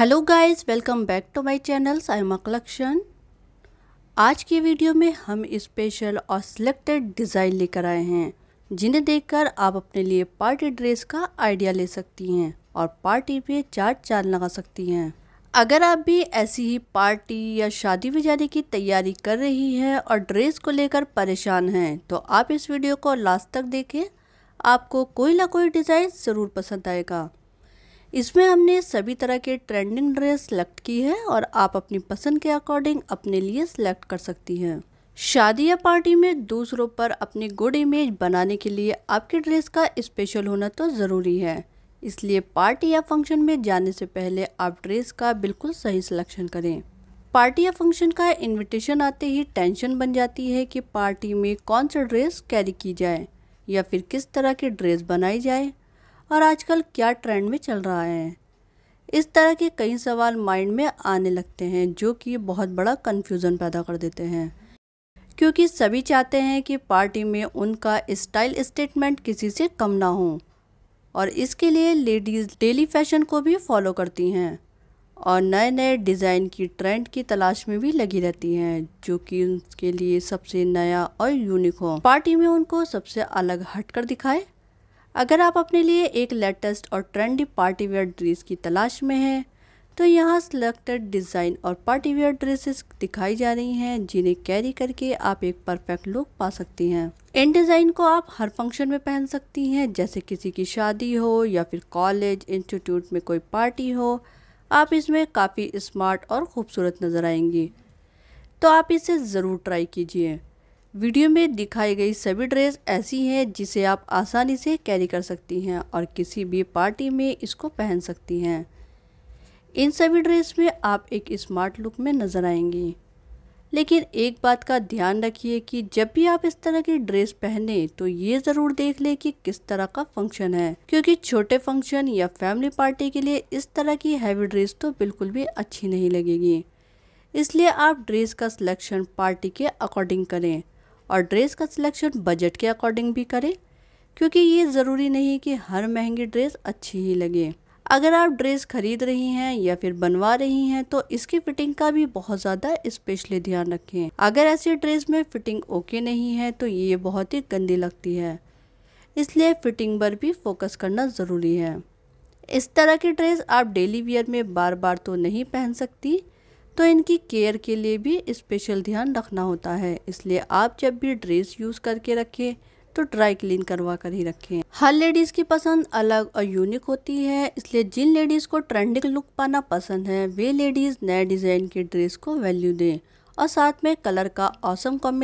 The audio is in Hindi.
hello guys welcome back to my I M collection आज की वीडियो में हम स्पेशल और सिलेक्टेड डिज़ाइन लेकर आए हैं जिन्हें देखकर आप अपने लिए पार्टी ड्रेस का आइडिया ले सकती हैं और पार्टी पे चार चांद लगा सकती हैं अगर आप भी ऐसी ही पार्टी या शादी में जाने की तैयारी कर रही हैं और ड्रेस को लेकर परेशान हैं तो आप इस वीडियो को लास्ट तक देखें आपको कोई ना कोई डिज़ाइन ज़रूर पसंद आएगा इसमें हमने सभी तरह के ट्रेंडिंग ड्रेस सेलेक्ट की है और आप अपनी पसंद के अकॉर्डिंग अपने लिए सेलेक्ट कर सकती हैं शादी या पार्टी में दूसरों पर अपनी गुड इमेज बनाने के लिए आपकी ड्रेस का स्पेशल होना तो ज़रूरी है इसलिए पार्टी या फंक्शन में जाने से पहले आप ड्रेस का बिल्कुल सही सिलेक्शन करें पार्टी या फंक्शन का इनविटेशन आते ही टेंशन बन जाती है कि पार्टी में कौन सा ड्रेस कैरी की जाए या फिर किस तरह की ड्रेस बनाई जाए और आजकल क्या ट्रेंड में चल रहा है इस तरह के कई सवाल माइंड में आने लगते हैं जो कि बहुत बड़ा कन्फ्यूज़न पैदा कर देते हैं क्योंकि सभी चाहते हैं कि पार्टी में उनका स्टाइल स्टेटमेंट किसी से कम ना हो और इसके लिए लेडीज़ डेली फैशन को भी फॉलो करती हैं और नए नए डिज़ाइन की ट्रेंड की तलाश में भी लगी रहती हैं जो कि उनके लिए सबसे नया और यूनिक हो पार्टी में उनको सबसे अलग हटकर दिखाए अगर आप अपने लिए एक लेटेस्ट और ट्रेंडी पार्टी वेयर ड्रेस की तलाश में हैं तो यहाँ सिलेक्टेड डिज़ाइन और पार्टी वेयर ड्रेसेस दिखाई जा रही हैं जिन्हें कैरी करके आप एक परफेक्ट लुक पा सकती हैं इन डिज़ाइन को आप हर फंक्शन में पहन सकती हैं जैसे किसी की शादी हो या फिर कॉलेज इंस्टीट्यूट में कोई पार्टी हो आप इसमें काफ़ी स्मार्ट और ख़ूबसूरत नज़र आएंगी तो आप इसे ज़रूर ट्राई कीजिए वीडियो में दिखाई गई सभी ड्रेस ऐसी हैं जिसे आप आसानी से कैरी कर सकती हैं और किसी भी पार्टी में इसको पहन सकती हैं इन सभी ड्रेस में आप एक स्मार्ट लुक में नज़र आएंगी लेकिन एक बात का ध्यान रखिए कि जब भी आप इस तरह की ड्रेस पहने तो ये ज़रूर देख लें कि किस तरह का फंक्शन है क्योंकि छोटे फंक्शन या फैमिली पार्टी के लिए इस तरह की हैवी ड्रेस तो बिल्कुल भी अच्छी नहीं लगेगी इसलिए आप ड्रेस का सिलेक्शन पार्टी के अकॉर्डिंग करें और ड्रेस का सिलेक्शन बजट के अकॉर्डिंग भी करें क्योंकि ये ज़रूरी नहीं कि हर महंगी ड्रेस अच्छी ही लगे अगर आप ड्रेस खरीद रही हैं या फिर बनवा रही हैं तो इसकी फिटिंग का भी बहुत ज़्यादा स्पेशली ध्यान रखें अगर ऐसी ड्रेस में फिटिंग ओके नहीं है तो ये बहुत ही गंदी लगती है इसलिए फिटिंग पर भी फोकस करना ज़रूरी है इस तरह की ड्रेस आप डेली वियर में बार बार तो नहीं पहन सकती तो इनकी केयर के लिए भी स्पेशल ध्यान रखना होता है इसलिए आप जब भी ड्रेस यूज़ करके रखें तो ड्राई क्लीन करवा कर ही रखें हर लेडीज़ की पसंद अलग और यूनिक होती है इसलिए जिन लेडीज़ को ट्रेंडिंग लुक पाना पसंद है वे लेडीज़ नए डिज़ाइन के ड्रेस को वैल्यू दें और साथ में कलर का औसम कॉम्बिनेशन